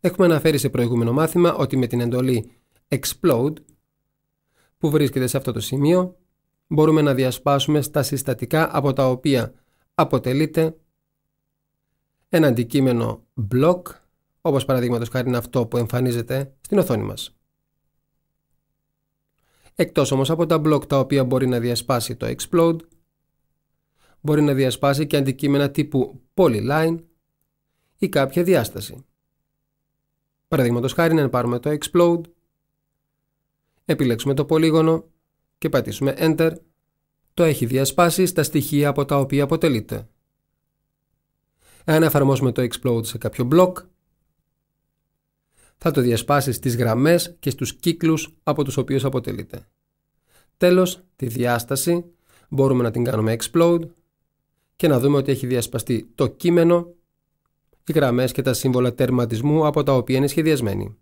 Έχουμε αναφέρει σε προηγούμενο μάθημα ότι με την εντολή explode που βρίσκεται σε αυτό το σημείο μπορούμε να διασπάσουμε στα συστατικά από τα οποία αποτελείται ένα αντικείμενο block όπως παραδείγματος χάρη είναι αυτό που εμφανίζεται στην οθόνη μας. Εκτός όμως από τα block τα οποία μπορεί να διασπάσει το explode μπορεί να διασπάσει και αντικείμενα τύπου polyline ή κάποια διάσταση. Παραδείγματος χάρη να πάρουμε το explode, επιλέξουμε το πολύγωνο και πατήσουμε enter, το έχει διασπάσει στα στοιχεία από τα οποία αποτελείται. Αν εφαρμόσουμε το explode σε κάποιο block, θα το διασπάσει στις γραμμές και στους κύκλους από τους οποίους αποτελείται. Τέλος, τη διάσταση μπορούμε να την κάνουμε explode και να δούμε ότι έχει διασπαστεί το κείμενο οι γραμμές και τα σύμβολα τερματισμού από τα οποία είναι σχεδιασμένοι.